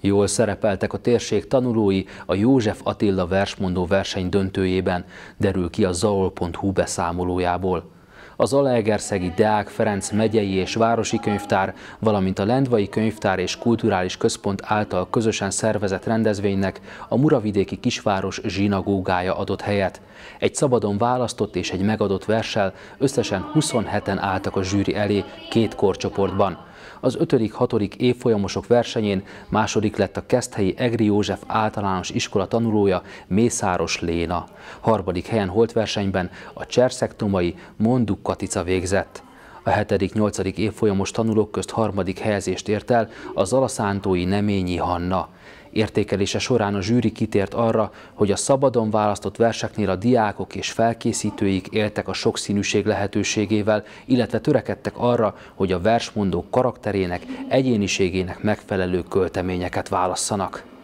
Jól szerepeltek a térség tanulói a József Attila versmondó verseny döntőjében, derül ki a zaol.hu beszámolójából. Az Alaegerszegi Deák Ferenc megyei és városi könyvtár, valamint a Lendvai Könyvtár és Kulturális Központ által közösen szervezett rendezvénynek a Muravidéki Kisváros zsinagógája adott helyet. Egy szabadon választott és egy megadott verssel összesen 27-en álltak a zsűri elé két korcsoportban – az 5.-6. évfolyamosok versenyén második lett a Keszthelyi Egri József általános iskola tanulója Mészáros Léna. Harmadik helyen versenyben a cserszektumai Monduk Katica végzett. A 7.-8. évfolyamos tanulók közt harmadik helyezést ért el a Zalaszántói Neményi Hanna. Értékelése során a zsűri kitért arra, hogy a szabadon választott verseknél a diákok és felkészítőik éltek a sokszínűség lehetőségével, illetve törekedtek arra, hogy a versmondók karakterének, egyéniségének megfelelő költeményeket válasszanak.